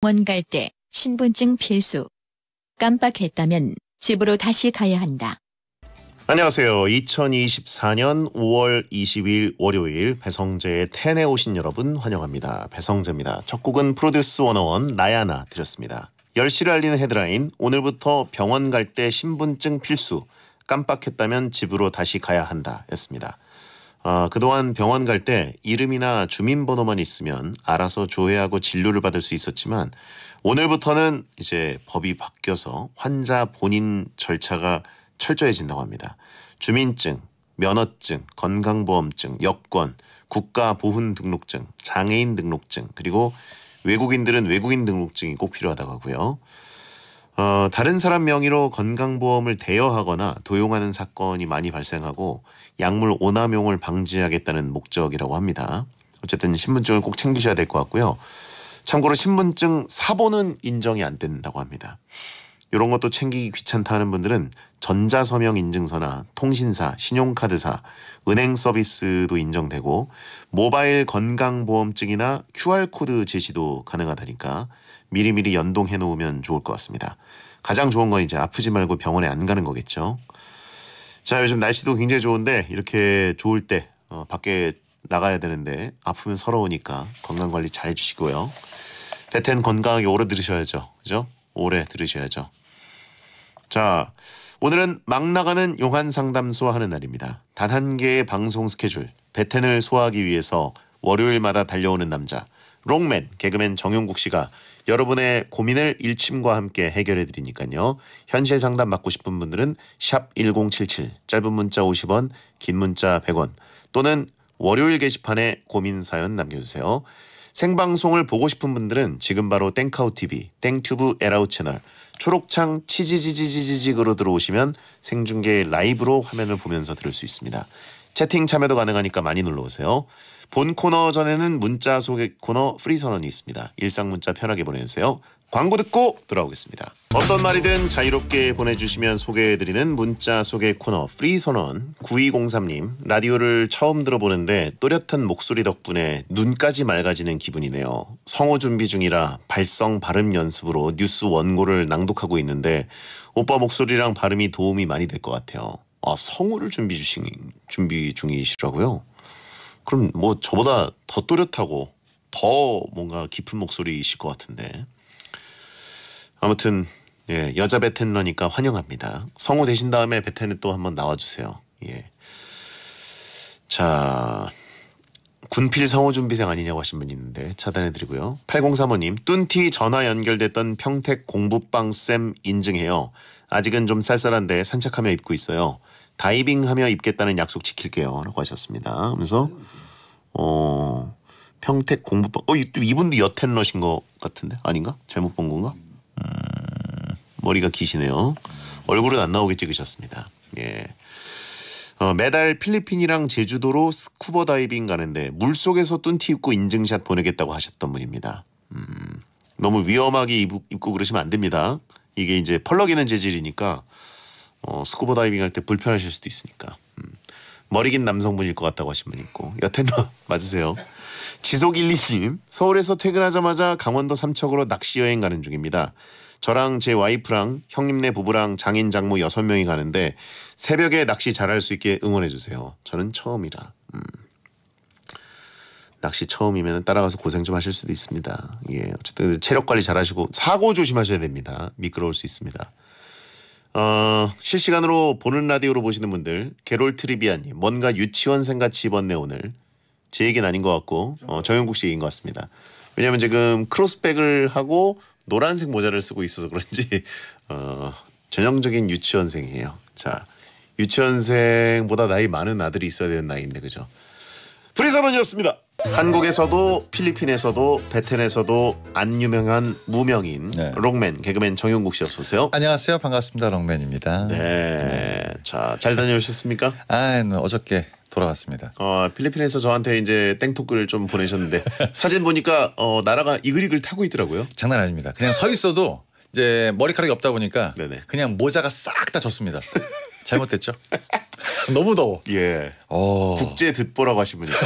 병원 갈 때 신분증 필수. 깜빡했다면 집으로 다시 가야 한다. 안녕하세요. 2024년 5월 22일 월요일 배성재의 텐에 오신 여러분 환영합니다. 배성재입니다. 첫 곡은 프로듀스 원어원 나야나 드렸습니다. 10시를 알리는 헤드라인 오늘부터 병원 갈 때 신분증 필수 깜빡했다면 집으로 다시 가야 한다 였습니다. 아, 그동안 병원 갈 때 이름이나 주민번호만 있으면 알아서 조회하고 진료를 받을 수 있었지만 오늘부터는 이제 법이 바뀌어서 환자 본인 절차가 철저해진다고 합니다. 주민증, 면허증, 건강보험증, 여권, 국가보훈등록증, 장애인 등록증 그리고 외국인들은 외국인 등록증이 꼭 필요하다고 하고요. 어, 다른 사람 명의로 건강보험을 대여하거나 도용하는 사건이 많이 발생하고 약물 오남용을 방지하겠다는 목적이라고 합니다. 어쨌든 신분증을 꼭 챙기셔야 될 것 같고요. 참고로 신분증 사본은 인정이 안 된다고 합니다. 이런 것도 챙기기 귀찮다 하는 분들은 전자서명 인증서나 통신사, 신용카드사, 은행 서비스도 인정되고 모바일 건강보험증이나 QR코드 제시도 가능하다니까 미리미리 연동해 놓으면 좋을 것 같습니다. 가장 좋은 건 이제 아프지 말고 병원에 안 가는 거겠죠. 자, 요즘 날씨도 굉장히 좋은데 이렇게 좋을 때 어, 밖에 나가야 되는데 아프면 서러우니까 건강 관리 잘 해주시고요. 배텐 건강하게 오래 들으셔야죠. 그죠? 오래 들으셔야죠. 자, 오늘은 막 나가는 용한 상담소 하는 날입니다. 단 한 개의 방송 스케줄, 베텐을 소화하기 위해서 월요일마다 달려오는 남자, 롱맨 개그맨 정용국 씨가 여러분의 고민을 일침과 함께 해결해 드리니까요. 현실 상담 받고 싶은 분들은 샵1077 짧은 문자 50원, 긴 문자 100원 또는 월요일 게시판에 고민 사연 남겨 주세요. 생방송을 보고 싶은 분들은 지금 바로 땡카우 TV, 땡튜브 에라우 채널, 초록창 치지지지지직으로 들어오시면 생중계 라이브로 화면을 보면서 들을 수 있습니다. 채팅 참여도 가능하니까 많이 놀러 오세요. 본 코너 전에는 문자 소개 코너 프리 선언이 있습니다. 일상 문자 편하게 보내주세요. 광고 듣고 돌아오겠습니다. 어떤 말이든 자유롭게 보내주시면 소개해드리는 문자 소개 코너 프리선언 9203님 라디오를 처음 들어보는데 또렷한 목소리 덕분에 눈까지 맑아지는 기분이네요. 성우 준비 중이라 발성 발음 연습으로 뉴스 원고를 낭독하고 있는데 오빠 목소리랑 발음이 도움이 많이 될 것 같아요. 아 성우를 준비 주 준비 중이시라고요? 그럼 뭐 저보다 더 또렷하고 더 뭔가 깊은 목소리이실 것 같은데 아무튼 예, 여자 베텐러니까 환영합니다. 성우 되신 다음에 베텐에 또 한번 나와주세요. 예. 자, 군필 성우 준비생 아니냐고 하신 분 있는데 차단해드리고요. 8035님, 뚠티 전화 연결됐던 평택 공부방쌤 인증해요. 아직은 좀 쌀쌀한데 산책하며 입고 있어요. 다이빙하며 입겠다는 약속 지킬게요. 라고 하셨습니다. 그래서 어 평택 공부빵, 어, 이분도 여텐러신 것 같은데? 아닌가? 잘못 본 건가? 음, 머리가 기시네요. 얼굴은 안 나오게 찍으셨습니다. 예. 어, 매달 필리핀이랑 제주도로 스쿠버 다이빙 가는데 물속에서 뚱티 입고 인증샷 보내겠다고 하셨던 분입니다. 음, 너무 위험하게 입, 고 입고 그러시면 안 됩니다. 이게 이제 펄럭이는 재질이니까 어, 스쿠버 다이빙 할 때 불편하실 수도 있으니까. 음, 머리 긴 남성분일 것 같다고 하신 분 있고 여태는 맞으세요. 지속1리님 서울에서 퇴근하자마자 강원도 삼척으로 낚시 여행 가는 중입니다. 저랑 제 와이프랑 형님네 부부랑 장인 장모 6명이 가는데 새벽에 낚시 잘할 수 있게 응원해 주세요. 저는 처음이라. 음. 낚시 처음이면 따라가서 고생 좀 하실 수도 있습니다. 예, 어쨌든 체력 관리 잘하시고 사고 조심하셔야 됩니다. 미끄러울 수 있습니다. 어, 실시간으로 보는 라디오로 보시는 분들 게롤 트리비아님 뭔가 유치원생 같이 입었네 오늘 제 얘기는 아닌 것 같고 어, 정영국 씨 얘기인 것 같습니다. 왜냐하면 지금 크로스백을 하고 노란색 모자를 쓰고 있어서 그런지 어, 전형적인 유치원생이에요. 자, 유치원생보다 나이 많은 아들이 있어야 되는 나이인데 그죠? 프리선언이었습니다. 한국에서도 필리핀에서도 베텐에서도 안 유명한 무명인 네. 롱맨 개그맨 정용국 씨 어서 오세요. 안녕하세요. 반갑습니다. 롱맨입니다. 네. 네. 자, 잘 다녀오셨습니까? 아, 네, 어저께 돌아왔습니다. 어, 필리핀에서 저한테 이제 땡톡글 좀 보내셨는데 사진 보니까 어, 나라가 이글이글 타고 있더라고요. 장난 아닙니다. 그냥 서 있어도 이제 머리카락이 없다 보니까 네네. 그냥 모자가 싹다 젖습니다. 잘못됐죠? 너무 더워. 예. 오. 어. 국제 듣보라고 하신 분이고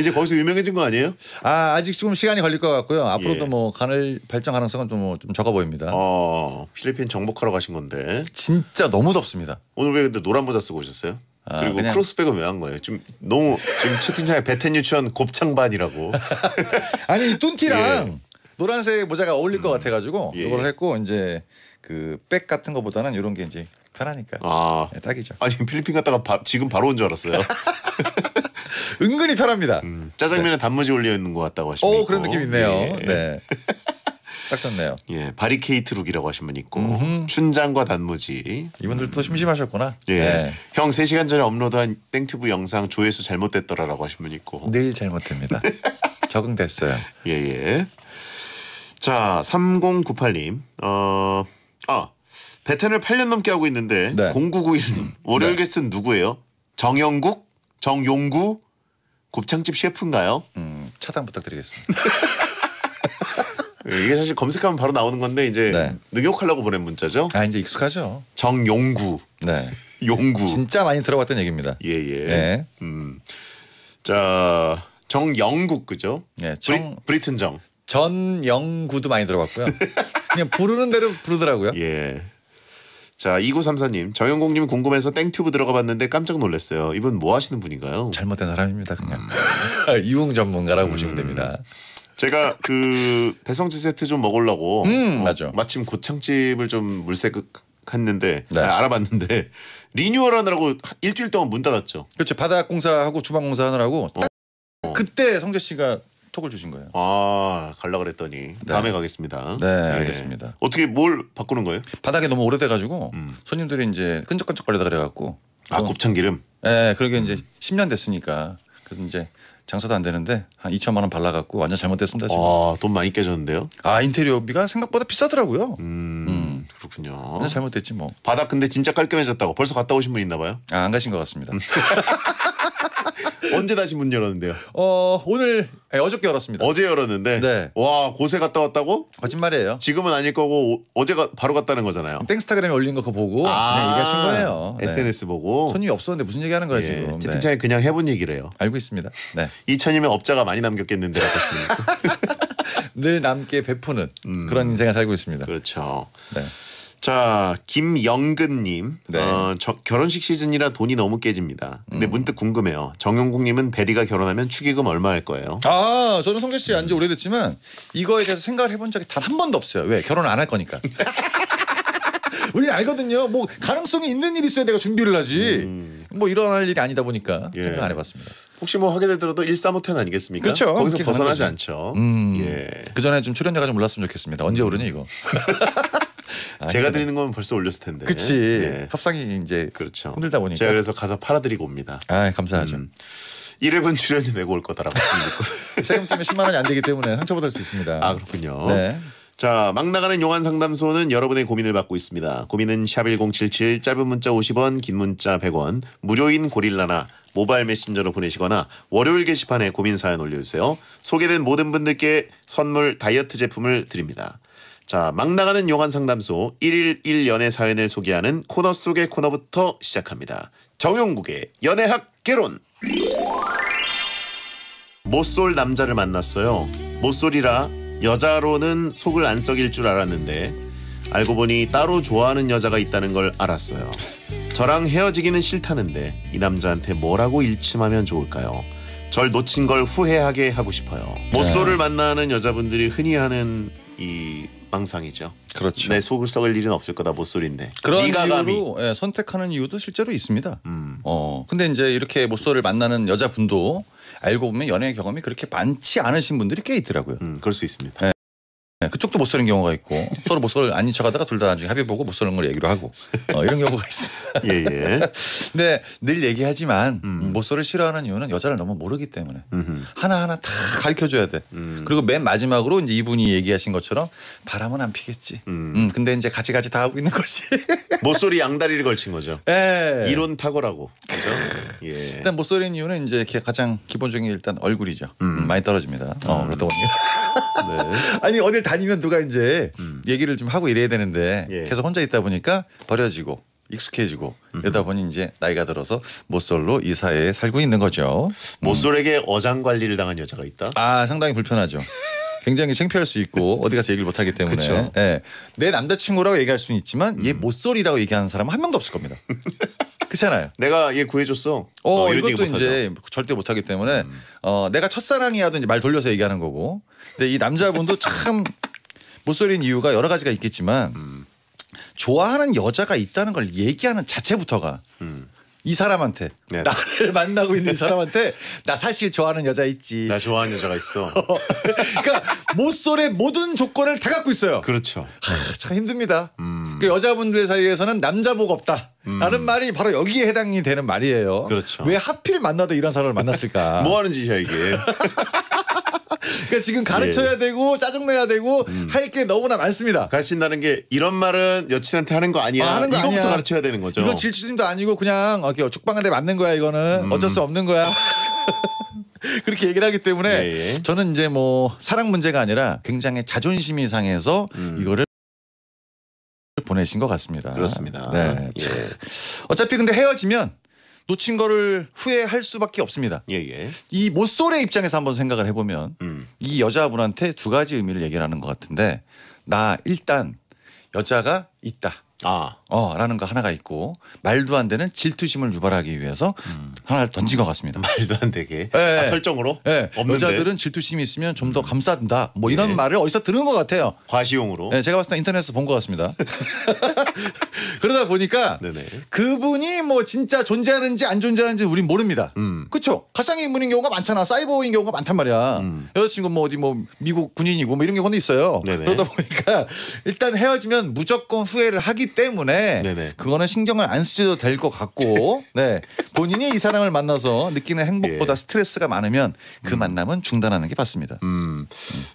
이제 거기서 유명해진 거 아니에요? 아 아직 조금 시간이 걸릴 것 같고요. 앞으로도 예. 뭐 간을 발전 가능성은 좀, 뭐 좀 적어 보입니다. 어 필리핀 정복하러 가신 건데. 진짜 너무 덥습니다. 오늘 왜 근데 노란 모자 쓰고 오셨어요? 아, 그리고 그냥... 크로스백은 왜 한 거예요? 지금 너무 지금 채팅창에 베텐 유치원 곱창반이라고. 아니 뚱티랑 예. 노란색 모자가 어울릴 음. 것 같아가지고 예. 이걸 했고 이제 그 백 같은 것보다는 이런 게 이제 편하니까 아 네, 딱이죠. 아니 필리핀 갔다가 바, 지금 바로 온 줄 알았어요. 은근히 편합니다. 음, 짜장면에 네. 단무지 올려 있는 것 같다고 하시고. 오 그런 느낌 있네요. 예. 네. 예. 딱 좋네요. 예, 바리케이트 룩이라고 하신 분 있고 음흠. 춘장과 단무지 이분들 또 심심하셨구나. 예, 네. 형3 시간 전에 업로드한 땡튜브 영상 조회수 잘못됐더라라고 하신 분 있고 늘 잘못됩니다. 적응됐어요. 예 예. 자 3098님 어아 베텐을 8년 넘게 하고 있는데 네. 0991님 음. 월요일 네. 게스트는 누구예요? 정영국? 정용구? 곱창집 셰프인가요? 음, 차단 부탁드리겠습니다. 예, 이게 사실 검색하면 바로 나오는 건데 이제 네. 능욕하려고 보낸 문자죠. 아 이제 익숙하죠. 정용구. 네. 용구. 진짜 많이 들어봤던 얘기입니다. 예예. 예. 네. 음. 자 정영국 그죠? 네. 정, 브리, 튼 정. 전영구도 많이 들어봤고요. 그냥 부르는 대로 부르더라고요. 예. 자 2934님 정영국님 궁금해서 땡튜브 들어가 봤는데 깜짝 놀랐어요. 이분 뭐 하시는 분인가요? 잘못된 사람입니다 그냥. 음. 이웅 전문가라고 음. 보시면 됩니다. 제가 그 배성지 세트 좀 먹으려고 음, 어, 마침 고창집을 좀 물색했는데 네. 아, 알아봤는데 리뉴얼 하느라고 일주일 동안 문 닫았죠. 그렇죠. 바닥 공사하고 주방 공사 하느라고 어. 딱 그때 성재 씨가 톡을 주신 거예요. 아 갈라 그랬더니 네. 다음에 네. 가겠습니다. 네, 네, 알겠습니다. 어떻게 뭘 바꾸는 거예요? 바닥이 너무 오래돼가지고 음. 손님들이 이제 끈적끈적거리다 그래갖고 아 어. 곱창 기름. 네, 그러게 이제 10년 됐으니까 그래서 이제 장사도 안 되는데 한 2천만 원 발라갖고 완전 잘못됐습니다 지금. 아, 돈 많이 깨졌는데요? 아 인테리어비가 생각보다 비싸더라고요. 음, 음. 그렇군요. 완전 잘못됐지 뭐. 바닥 근데 진짜 깔끔해졌다고 벌써 갔다 오신 분 있나 봐요? 아, 안 가신 것 같습니다. 언제 다시 문 열었는데요? 어 오늘 아 어저께 열었습니다. 어제 열었는데 네. 와 고세 갔다 왔다고? 거짓말이에요. 지금은 아닐 거고 오- 어제가 바로 갔다는 거잖아요. 땡스타그램에 올린 거 그거 보고 아, 그냥 네, 얘기하신 거예요. 네. SNS 보고 손님이 없었는데 무슨 얘기하는 거야 예, 지금? 네. 채팅창에 그냥 해본 얘기래요. 알고 있습니다. 네. 이천이면 업자가 많이 남겼겠는데라고 싶네요. 늘 남게 베푸는 음. 그런 인생을 살고 있습니다. 그렇죠. 네. 자 김영근님 네. 어, 저, 결혼식 시즌이라 돈이 너무 깨집니다. 근데 음. 문득 궁금해요. 정영국님은 베리가 결혼하면 축의금 얼마 할 거예요? 아 저는 성규 씨 안지 오래됐지만 이거에 대해서 생각을 해본 적이 단 한 번도 없어요. 왜 결혼 안 할 거니까. 우리 알거든요. 뭐 가능성이 있는 일이 있어야 내가 준비를 하지. 음. 뭐 일어날 일이 아니다 보니까 예. 생각 안 해봤습니다. 혹시 뭐 하게 되더라도 일3 5텐 아니겠습니까? 그렇죠. 거기서 벗어나지 않죠. 음. 예. 그 전에 좀 출연료가 좀 올랐으면 좋겠습니다. 언제 오르냐 이거. 아, 제가 드리는 건 벌써 올렸을 텐데. 그치. 네. 협상이 이제 그렇죠. 힘들다 보니까. 제가 그래서 가서 팔아드리고 옵니다. 아 감사하죠. 음. 1회분 출연료 내고 올 거다라고 세금 때에 10만 원이 안 되기 때문에 상처받을 수 있습니다. 아 그렇군요. 네. 자, 막 나가는 용한 상담소는 여러분의 고민을 받고 있습니다. 고민은 샵1077 짧은 문자 50원, 긴 문자 100원, 무료인 고릴라나 모바일 메신저로 보내시거나 월요일 게시판에 고민 사연 올려 주세요. 소개된 모든 분들께 선물 다이어트 제품을 드립니다. 자, 막 나가는 용안 상담소 1일 1연애 사연을 소개하는 코너 속의 코너부터 시작합니다. 정용국의 연애학 개론. 못 쏠 남자를 만났어요. 못쏠이라 여자로는 속을 안 썩일 줄 알았는데 알고 보니 따로 좋아하는 여자가 있다는 걸 알았어요. 저랑 헤어지기는 싫다는데 이 남자한테 뭐라고 일침하면 좋을까요? 절 놓친 걸 후회하게 하고 싶어요. 못쏠을 네. 만나는 여자분들이 흔히 하는 이 망상이죠. 그렇죠. 내 속을 썩을 일은 없을 거다 모쏠인데. 그런 네가 이유로 예, 선택하는 이유도 실제로 있습니다. 그렇죠. 음. 어 근데 이제 이렇게 모쏠을 만나는 여자분도 알고 보면 연애 경험이 그렇게 많지 않으신 분들이 꽤 있더라고요. 음, 그럴 수 있습니다. 예. 네, 그쪽도 못 쓰는 경우가 있고 서로 못 서로 안 인척하다가 둘 다 나중에 합의 보고 못 쓰는 걸 얘기로 하고 어, 이런 경우가 있습니다. 예예. 근데 예. 네, 늘 얘기하지만 음. 못 서를 싫어하는 이유는 여자를 너무 모르기 때문에 하나 하나 다 가르쳐 줘야 돼. 음. 그리고 맨 마지막으로 이제 이분이 얘기하신 것처럼 바람은 안 피겠지. 음. 음 근데 이제 같이 같이 다 하고 있는 것이 모쏠이 양다리를 걸친 거죠. 예. 이론 탁월하고 그죠? 예. 일단 모쏠인 이유는 이제 가장 기본적인 일단 얼굴이죠. 음. 음, 많이 떨어집니다. 어, 음. 그렇다보니 네. 아니 어딜 다니면 누가 이제 음. 얘기를 좀 하고 이래야 되는데 예. 계속 혼자 있다 보니까 버려지고 익숙해지고 이러다 보니 이제 나이가 들어서 모쏠로 이 사회에 살고 있는 거죠. 모쏠에게 음. 어장 관리를 당한 여자가 있다. 아 상당히 불편하죠. 굉장히 창피할 수 있고 어디 가서 얘기를 못 하기 때문에 예. 내 남자친구라고 얘기할 수는 있지만 얘 모쏠이라고 음. 얘기하는 사람은 한 명도 없을 겁니다. 그렇잖아요. 내가 얘 구해줬어. 어, 어 이것도 이제 절대 못하기 때문에 음. 어, 내가 첫사랑이야도 이제 말 돌려서 얘기하는 거고. 근데 이 남자분도 참 못소리는 이유가 여러 가지가 있겠지만 음. 좋아하는 여자가 있다는 걸 얘기하는 자체부터가 음. 이 사람한테 네. 나를 만나고 있는 이 사람한테 나 사실 좋아하는 여자 있지. 나 좋아하는 여자가 있어. 그러니까 모쏠의 모든 조건을 다 갖고 있어요. 그렇죠. 하, 참 힘듭니다. 음. 그 여자분들 사이에서는 남자복 없다. 음. 라는 음. 말이 바로 여기에 해당이 되는 말이에요. 그렇죠. 왜 하필 만나도 이런 사람을 만났을까? 뭐 하는 짓이야 이게. 그러니까 지금 가르쳐야 예. 되고 짜증내야 되고 음. 할게 너무나 많습니다. 가르친다는 게 이런 말은 여친한테 하는 거 아니야. 아, 하는 거 이거부터 아니야. 가르쳐야 되는 거죠. 이건 질투심도 아니고 그냥 어, 죽방한테 맞는 거야 이거는 음. 어쩔 수 없는 거야. 그렇게 얘기를 하기 때문에 예, 예. 저는 이제 뭐 사랑 문제가 아니라 굉장히 자존심이 상해서 음. 이거를 보내신 것 같습니다. 그렇습니다. 네. 예. 어차피 근데 헤어지면 놓친 거를 후회할 수밖에 없습니다. 예, 예. 이 모쏠의 입장에서 한번 생각을 해보면 음. 이 여자분한테 두 가지 의미를 얘기하는 것 같은데 나 일단 여자가 있다. 아. 어, 라는 거 하나가 있고 말도 안 되는 질투심을 유발하기 위해서 음. 하나를 던진 것 같습니다. 말도 안 되게 네. 아, 예. 설정으로 네. 없는데? 여자들은 질투심이 있으면 좀더 음. 감싸든다. 뭐 이런 네. 말을 어디서 들은 것 같아요. 과시용으로. 네, 제가 봤을 때 인터넷에서 본 것 같습니다. 그러다 보니까 네네. 그분이 뭐 진짜 존재하는지 안 존재하는지 우린 모릅니다. 음. 그렇죠? 가상인물인 경우가 많잖아. 사이버인 경우가 많단 말이야. 음. 여자친구 뭐 어디 뭐 미국 군인이고 뭐 이런 경우는 있어요. 네네. 그러다 보니까 일단 헤어지면 무조건 후회를 하기 때문에 네네. 그거는 신경을 안 쓰셔도 될 것 같고 네 본인이 이 사람을 만나서 느끼는 행복보다 예. 스트레스가 많으면 그 음. 만남은 중단하는 게 맞습니다. 음.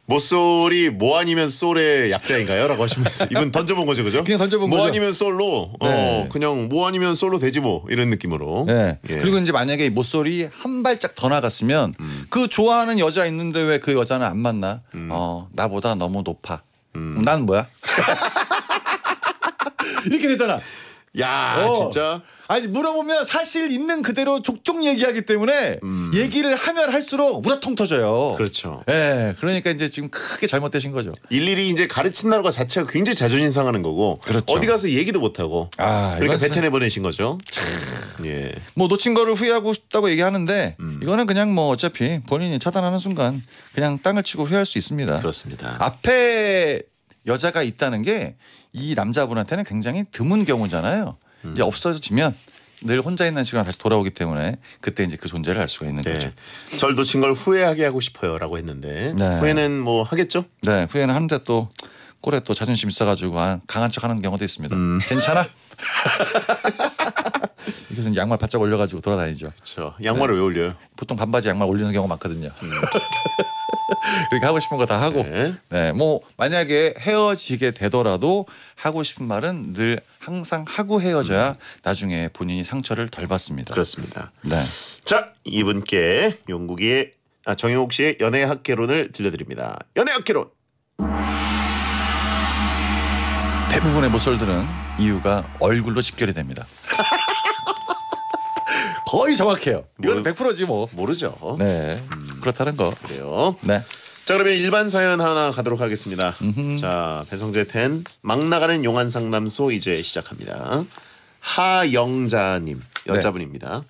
모쏠이 뭐 아니면 쏠의 약자인가요?라고 하시면서 이분 던져본 거죠, 그죠? 그냥 던져본 뭐 거죠. 뭐 아니면 쏠로 어, 네. 어 그냥 뭐 아니면 쏠로 되지 뭐 이런 느낌으로. 네. 예. 그리고 이제 만약에 모쏠이 한 발짝 더 나갔으면 음. 그 좋아하는 여자 있는데 왜 그 여자는 안 만나? 음. 어 나보다 너무 높아. 음. 음, 난 뭐야? 이렇게 되잖아. 야 어. 진짜 아니 물어보면 사실 있는 그대로 족족 얘기하기 때문에 음. 얘기를 하면 할수록 우라통 터져요. 그렇죠. 예. 그러니까 이제 지금 크게 잘못되신 거죠. 일일이 이제 가르친다는 것 자체가 굉장히 자존심 상하는 거고 그렇죠. 어디 가서 얘기도 못 하고. 아, 그러니까 베테네 보내신 거죠. 참. 예. 뭐 놓친 거를 후회하고 싶다고 얘기하는데 음. 이거는 그냥 뭐 어차피 본인이 차단하는 순간 그냥 땅을 치고 후회할 수 있습니다. 그렇습니다. 앞에 여자가 있다는 게이 남자분한테는 굉장히 드문 경우잖아요. 음. 이제 없어지면 늘 혼자 있는 시간 다시 돌아오기 때문에 그때 이제 그 존재를 알 수가 있는 네. 거죠. 절 놓친 걸 후회하게 하고 싶어요라고 했는데 네. 후회는 뭐 하겠죠? 네, 후회는 하는데 또 꼴에 또 자존심 있어가지고 아, 강한 척하는 경우도 있습니다. 음. 괜찮아? 그래서 양말 바짝 올려가지고 돌아다니죠. 그렇죠. 양말을 네. 왜 올려요? 보통 반바지 양말 올리는 경우가 많거든요. 음. 그러니까 하고 싶은 거 다 하고 네. 네. 뭐 만약에 헤어지게 되더라도 하고 싶은 말은 늘 항상 하고 헤어져야 음. 나중에 본인이 상처를 덜 받습니다. 그렇습니다. 네. 자, 이분께 용국이의 아, 정용욱 씨의 연애 학개론을 들려드립니다. 연애 학개론. 대부분의 모쏠들은 이유가 얼굴로 집결이 됩니다. 거의 정확해요. 이건 100%지 뭐. 모르죠. 네. 음. 그렇다는 거. 그래요. 네. 자 그러면 일반 사연 하나 가도록 하겠습니다. 음흠. 자 배성재 텐 막 나가는 용안 상담소 이제 시작합니다. 하영자님 네. 여자분입니다.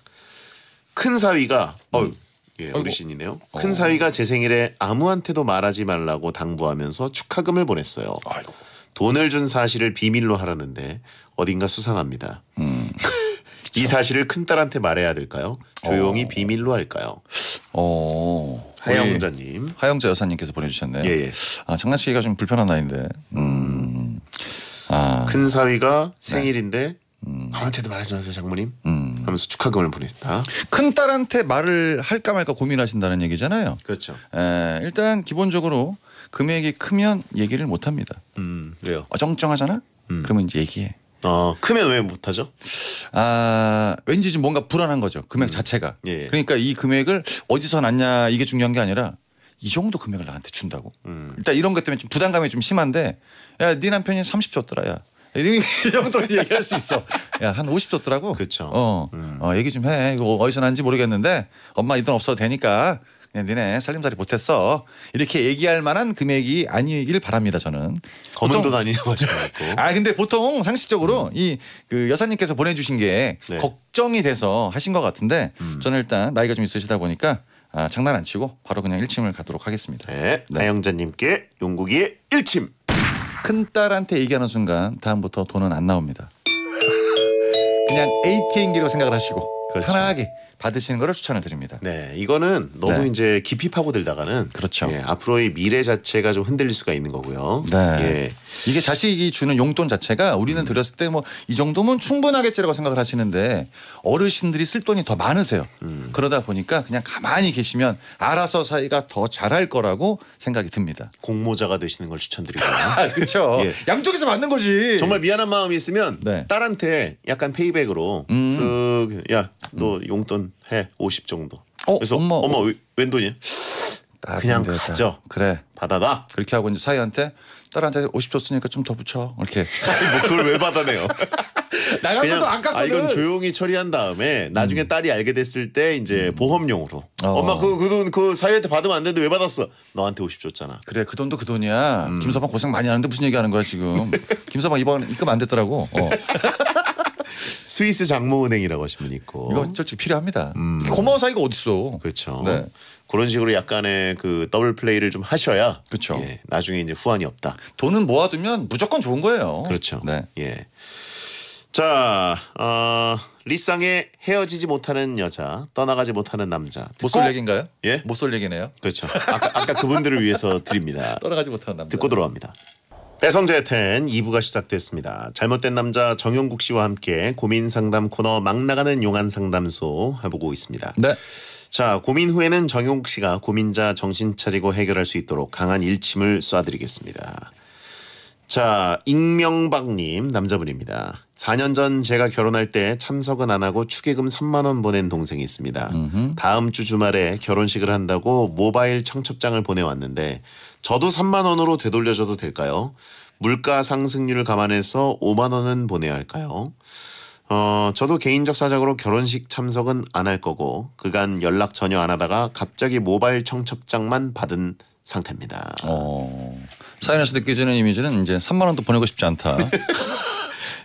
큰 사위가 음. 어유 예, 어르신이네요. 아이고. 어. 큰 사위가 제 생일에 아무한테도 말하지 말라고 당부하면서 축하금을 보냈어요. 아이고. 돈을 준 사실을 비밀로 하라는데 어딘가 수상합니다. 음. 그쵸. 이 사실을 큰 딸한테 말해야 될까요? 조용히 어. 비밀로 할까요? 어. 하영자님, 하영자 여사님께서 보내주셨네요. 예, 예. 아 장난치기가 좀 불편한 나이인데. 음. 아. 큰 사위가 네. 생일인데 음. 아무한테도 말하지 마세요 장모님. 음. 하면서 축하금을 보냈다. 큰 딸한테 말을 할까 말까 고민하신다는 얘기잖아요. 그렇죠. 에, 일단 기본적으로 금액이 크면 얘기를 못 합니다. 음, 왜요? 어정쩡하잖아. 음. 그러면 이제 얘기해. 어, 크면 왜 못하죠? 아 왠지 좀 뭔가 불안한 거죠 금액 음. 자체가. 예. 그러니까 이 금액을 어디서 났냐 이게 중요한 게 아니라 이 정도 금액을 나한테 준다고. 음. 일단 이런 것 때문에 좀 부담감이 좀 심한데 야네 남편이 30 줬더라 야. 이 정도로 얘기할 수 있어. 야 한50 줬더라고. 그렇 어, 음. 어 얘기 좀 해. 이거 어디서 난지 모르겠는데 엄마 이 돈 없어도 되니까 네, 니네 살림살이 못했어 이렇게 얘기할 만한 금액이 아니길 바랍니다 저는 검은 돈 아니냐고 아 근데 보통 상식적으로 음. 이그 여사님께서 보내주신 게 네. 걱정이 돼서 하신 것 같은데 음. 저는 일단 나이가 좀 있으시다 보니까 아, 장난 안 치고 바로 그냥 일침을 가도록 하겠습니다 네, 나영자님께 네. 용국이의 일침 큰딸한테 얘기하는 순간 다음부터 돈은 안 나옵니다 그냥 ATM기로 생각을 하시고 그렇죠. 편하게 받으시는 것을 추천을 드립니다. 네, 이거는 너무 네. 이제 깊이 파고들다가는 그렇죠. 예, 앞으로의 미래 자체가 좀 흔들릴 수가 있는 거고요. 네, 예. 이게 자식이 주는 용돈 자체가 우리는 음. 들었을 때 뭐 이 정도면 충분하겠지라고 생각을 하시는데 어르신들이 쓸 돈이 더 많으세요. 음. 그러다 보니까 그냥 가만히 계시면 알아서 사이가 더 잘할 거라고 생각이 듭니다. 공모자가 되시는 걸 추천드립니다. 아, 그렇죠. 예. 양쪽에서 맞는 거지. 정말 미안한 마음이 있으면 네. 딸한테 약간 페이백으로 음. 쓱야너 음. 용돈 해50 정도. 어, 그래서 엄마, 엄마 어. 웬 돈이야? 아, 그냥 힘들다. 그래. 받아다. 그렇게 하고 이제 사이한테 딸한테 50 줬으니까 좀 더 붙여. 이렇게. 뭐 그걸 왜 받아내요? 나간 그냥, 것도 아깝거든. 아 이건 조용히 처리한 다음에 나중에 음. 딸이 알게 됐을 때 이제 음. 보험용으로. 어. 엄마 그돈그그사위한테 그 받으면 안 되는데 왜 받았어? 너한테 50 줬잖아. 그래 그 돈도 그 돈이야. 음. 김서방 고생 많이 하는데 무슨 얘기하는 거야 지금? 김서방 이번 입금 안 됐더라고. 어. 스위스 장모은행이라고 하신 분 있고. 이거 솔직히 필요합니다. 음. 고마운 사이가 어딨어. 그렇죠. 네. 그런 식으로 약간의 그 더블 플레이를 좀 하셔야 그렇죠. 예, 나중에 이제 후환이 없다. 돈은 모아두면 무조건 좋은 거예요. 그렇죠. 네. 예. 자, 어, 리쌍의 헤어지지 못하는 여자, 떠나가지 못하는 남자. 못 쏠 얘기인가요? 예? 못 쏠 얘기네요. 그렇죠. 아까, 아까 그분들을 위해서 드립니다. 떠나가지 못하는 남자. 듣고 돌아갑니다 배성재 텐 2부가 시작됐습니다. 잘못된 남자 정용국 씨와 함께 고민 상담 코너 막 나가는 용안 상담소 해보고 있습니다. 네. 자 고민 후에는 정용국 씨가 고민자 정신 차리고 해결할 수 있도록 강한 일침을 쏴드리겠습니다. 자 익명박님 남자분입니다. 4년 전 제가 결혼할 때 참석은 안 하고 축의금 3만 원 보낸 동생이 있습니다. 음흠. 다음 주 주말에 결혼식을 한다고 모바일 청첩장을 보내왔는데 저도 3만 원으로 되돌려줘도 될까요? 물가 상승률을 감안해서 5만 원은 보내야 할까요? 어, 저도 개인적 사정으로 결혼식 참석은 안 할 거고 그간 연락 전혀 안 하다가 갑자기 모바일 청첩장만 받은 상태입니다. 어, 사연에서 느껴지는 이미지는 이제 3만 원도 보내고 싶지 않다.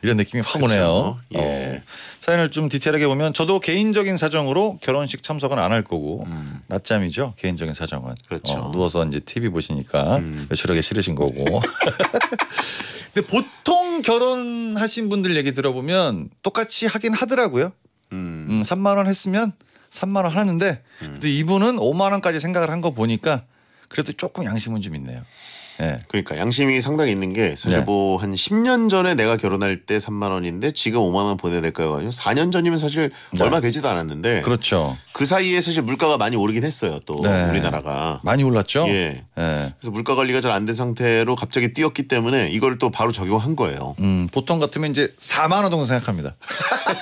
이런 느낌이 확 그렇죠. 오네요. 예. 어. 사연을 좀 디테일하게 보면 저도 개인적인 사정으로 결혼식 참석은 안 할 거고 음. 낮잠이죠. 개인적인 사정은. 그렇죠. 어, 누워서 이제 TV 보시니까 음. 외출하기 싫으신 거고. 네. 근데 보통 결혼하신 분들 얘기 들어보면 똑같이 하긴 하더라고요. 음. 음 3만 원 했으면 3만 원 하는데 음. 이분은 5만 원까지 생각을 한 거 보니까 그래도 조금 양심은 좀 있네요. 예. 그러니까 양심이 상당히 있는 게 사실 네. 뭐한 10년 전에 내가 결혼할 때 3만 원인데 지금 5만 원 보내야 될까요? 4년 전이면 사실 네. 얼마 되지도 않았는데 그렇죠. 그 사이에 사실 물가가 많이 오르긴 했어요. 또 네. 우리나라가 많이 올랐죠. 예. 예. 그래서 물가 관리가 잘 안 된 상태로 갑자기 뛰었기 때문에 이걸 또 바로 적용한 거예요. 음, 보통 같으면 이제 4만 원 정도 생각합니다.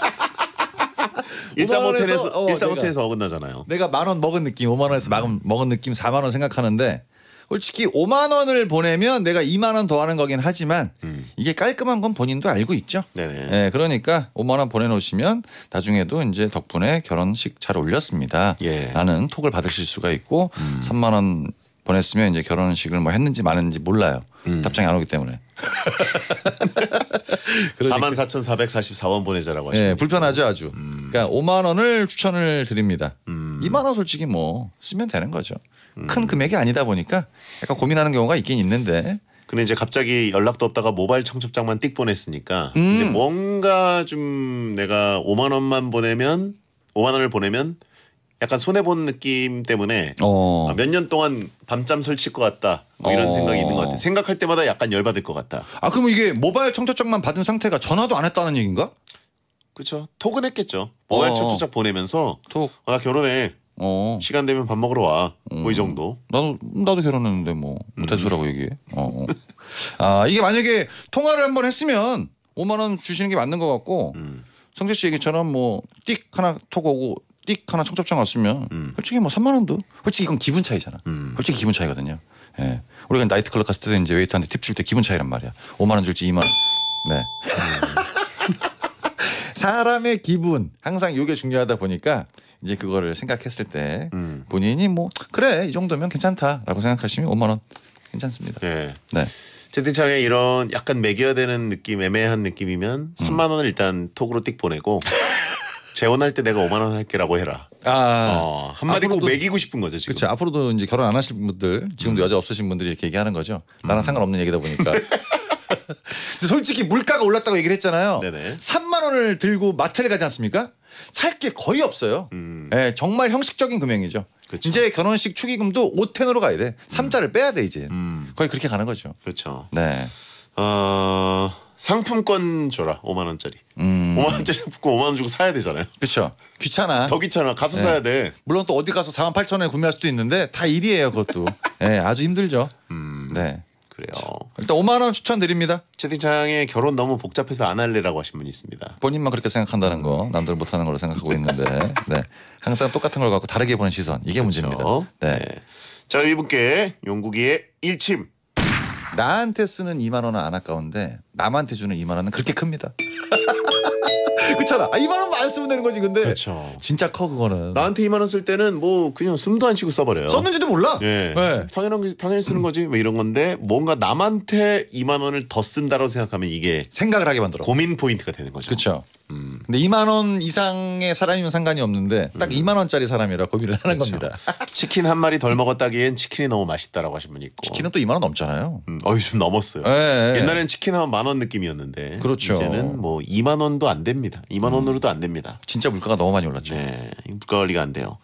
일상 호텔에서 어, 일상 어긋나잖아요. 내가 만 원 먹은 느낌, 5만 원에서 음. 먹은 느낌, 4만 원 생각하는데 솔직히 5만 원을 보내면 내가 2만 원 더 하는 거긴 하지만 음. 이게 깔끔한 건 본인도 알고 있죠. 네네. 네, 그러니까 5만 원 보내놓으시면 나중에도 이제 덕분에 결혼식 잘 올렸습니다. 예. 라는 톡을 받으실 수가 있고 음. 3만 원 보냈으면 이제 결혼식을 뭐 했는지 말 마는지 몰라요. 음. 답장이 안 오기 때문에. 그러니까. 44,444원 보내자라고 예, 하시죠. 네, 불편하죠 아주. 음. 그러니까 5만 원을 추천을 드립니다. 음. 2만 원 솔직히 뭐 쓰면 되는 거죠. 음. 큰 금액이 아니다 보니까 약간 고민하는 경우가 있긴 있는데 근데 이제 갑자기 연락도 없다가 모바일 청첩장만 띡 보냈으니까 음. 이제 뭔가 좀 내가 5만 원만 보내면 5만 원을 보내면 약간 손해 본 느낌 때문에 어. 아, 몇년 동안 밤잠 설칠 것 같다 뭐 이런 어. 생각이 있는 것 같아. 생각할 때마다 약간 열 받을 것 같다. 아 그럼 이게 모바일 청첩장만 받은 상태가 전화도 안 했다는 얘기인가? 그렇죠. 톡은 했겠죠. 모바일 어. 청첩장 보내면서 톡. 아, 나 결혼해. 어. 시간 되면 밥 먹으러 와. 뭐이 음. 정도. 나도 나도 결혼했는데 뭐 못해주라고 음. 얘기해. 어, 어. 아 이게 만약에 통화를 한번 했으면 5만 원 주시는 게 맞는 것 같고 음. 성재 씨 얘기처럼 뭐띡 하나 톡 오고 띡 하나 청첩장 왔으면 음. 솔직히 뭐 3만 원도 솔직히 이건 기분 차이잖아. 음. 솔직히 기분 차이거든요. 예. 우리가 나이트클럽 갔을 때도 이제 웨이터한테 팁 줄 때 기분 차이란 말이야. 5만 원 줄지 2만 원. 네. 음. 사람의 기분 항상 이게 중요하다 보니까 이제 그거를 생각했을 때 음. 본인이 뭐 그래 이 정도면 괜찮다라고 생각하시면 5만 원 괜찮습니다. 네. 네. 채팅창에 이런 약간 매겨야 되는 느낌 애매한 느낌이면 3만 음. 원을 일단 톡으로 띡 보내고 재혼할 때 내가 5만 원 할게라고 해라. 아 어, 한마디로 매기고 싶은 거죠 지금. 그렇죠. 앞으로도 이제 결혼 안 하실 분들 지금도 음. 여자 없으신 분들이 이렇게 얘기하는 거죠. 나랑 음. 상관없는 얘기다 보니까. 근데 솔직히 물가가 올랐다고 얘기를 했잖아요. 네네. 3만 원을 들고 마트를 가지 않습니까? 살게 거의 없어요. 음. 예, 정말 형식적인 금형이죠. 그쵸. 이제 결혼식 축의금도 5텐으로 가야 돼. 3자를 음. 빼야 돼 이제. 음. 거의 그렇게 가는 거죠. 그렇죠. 네. 어, 상품권 줘라 5만 원짜리. 음. 5만 원짜리 상품권 5만 원 주고 사야 되잖아요. 그렇죠. 귀찮아. 더 귀찮아. 가서 네. 사야 돼. 물론 또 어디 가서 4만 8천 원에 구매할 수도 있는데 다 일이에요 그것도. 예, 네, 아주 힘들죠. 음. 네. 그래요. 일단 5만 원 추천드립니다. 채팅창에 결혼 너무 복잡해서 안 할래라고 하신 분이 있습니다. 본인만 그렇게 생각한다는 거, 남들은 못하는 걸로 생각하고 있는데, 네. 항상 똑같은 걸 갖고 다르게 보는 시선 이게 그렇죠. 문제입니다. 네. 네. 자 이분께 용국이의 일침. 나한테 쓰는 2만 원은 안 아까운데 남한테 주는 2만 원은 그렇게 큽니다. 그렇잖아. 아, 2만 원만 안 쓰면 되는 거지. 근데 그쵸. 그렇죠. 진짜 커 그거는. 나한테 2만 원 쓸 때는 뭐 그냥 숨도 안 쉬고 써버려요. 썼는지도 몰라. 예. 네. 당연한 당연히 쓰는 거지. 뭐 이런 건데 뭔가 남한테 2만 원을 더 쓴다라고 생각하면 이게 생각을 하게 만들어. 고민 포인트가 되는 거죠. 그렇죠. 음. 근데 2만 원 이상의 사람이면 상관이 없는데 딱 음. 2만 원짜리 사람이라 고민을 하는 그렇죠. 겁니다. 치킨 한 마리 덜 먹었다기엔 치킨이 너무 맛있다라고 하신 분이 있고. 치킨은 또 2만 원 넘잖아요. 음, 어이 좀 넘었어요. 예, 예. 옛날엔 치킨 한 만 원 느낌이었는데 그렇죠. 이제는 뭐 2만 원도 안 됩니다. 2만 음. 원으로도 안 됩니다. 진짜 물가가 너무 많이 올랐죠. 네, 물가 관리가 안 돼요.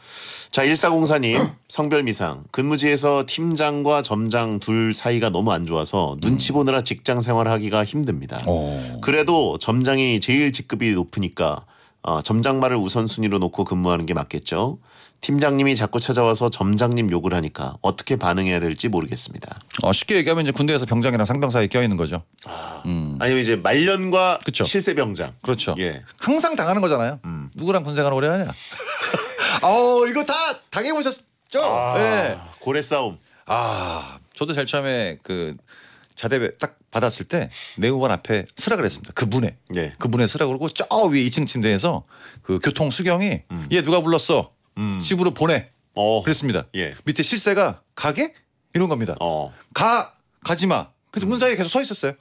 자, 1404님 성별 미상 근무지에서 팀장과 점장 둘 사이가 너무 안 좋아서 눈치 음. 보느라 직장 생활하기가 힘듭니다. 오. 어. 그래도 점장이 제일 직급이 높으니까 어, 점장마를 우선순위로 놓고 근무하는 게 맞겠죠. 팀장님이 자꾸 찾아와서 점장님 욕을 하니까 어떻게 반응해야 될지 모르겠습니다. 어, 쉽게 얘기하면 이제 군대에서 병장이랑 상병 사이에 껴있는 거죠. 아, 음. 아니면 이제 말년과 그쵸. 실세병장. 그렇죠. 예. 항상 당하는 거잖아요. 음. 누구랑 군생활 오래 하냐. 어, 이거 다 당해보셨죠? 아, 네. 고래 싸움. 아, 저도 제일 처음에 그 자대 배딱 받았을 때 내후반 앞에 쓰라을 했습니다. 그분의 네. 그분의 쓰락그러고저 위에 2층 침대에서 그 교통 수경이 음. 얘 누가 불렀어 음. 집으로 보내 어. 그랬습니다. 예. 밑에 실세가 가게 이런 겁니다. 어. 가 가지마 그래서 문 사이에 계속 서 있었어요.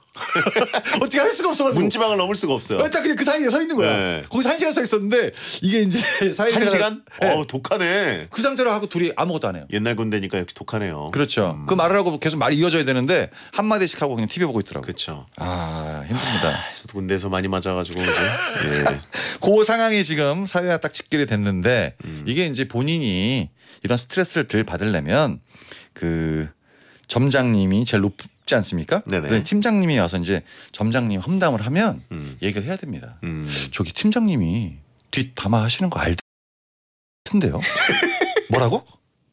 어떻게 할 수가 없어가지고 문지방을 넘을 수가 없어요. 일 어, 그냥 그 사이에 서 있는 거야. 네. 거기서 한 시간 서 있었는데 이게 이제 사회생한 시간? 네. 독하네. 그 상태로 하고 둘이 아무것도 안 해요. 옛날 군대니까 역시 독하네요. 그렇죠. 음. 그 말을 하고 계속 말이 이어져야 되는데 한 마디씩 하고 그냥 TV 보고 있더라고요. 그렇죠. 아 힘듭니다. 아, 저도 군대에서 많이 맞아가지고 이제 네. 예. 그 상황이 지금 사회와 딱 직결이 됐는데 음. 이게 이제 본인이 이런 스트레스를 들 받으려면 그 점장님이 제일 높은 쉽지 않습니까? 네네. 팀장님이 와서 이제 점장님 험담을 하면 음. 얘기를 해야 됩니다. 음. 저기 팀장님이 뒷 담화 하시는 거알던데요 뭐라고?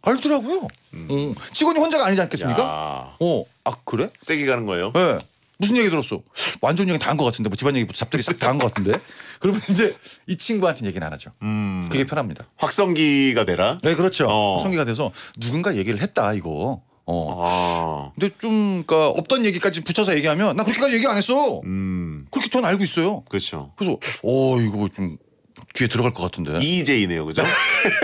알더라고요. 음. 어. 직원이 혼자가 아니지 않겠습니까? 야. 어, 아 그래? 세게 가는 거예요? 네. 무슨 얘기 들었어? 완전 얘기 다한 것 같은데 뭐 집안 얘기부터 잡들이 싹 다한 것 같은데 그러면 이제 이 친구한테는 얘기는 안 하죠 음. 그게 편합니다 확성기가 되라? 네 그렇죠 어. 확성기가 돼서 누군가 얘기를 했다 이거 어. 아. 근데 좀 그러니까 없던 얘기까지 붙여서 얘기하면 나 그렇게까지 얘기 안 했어. 음. 그렇게 전 알고 있어요. 그렇죠. 그래서 어 이거 좀 귀에 들어갈 것 같은데. 이재 e j 네요 그죠?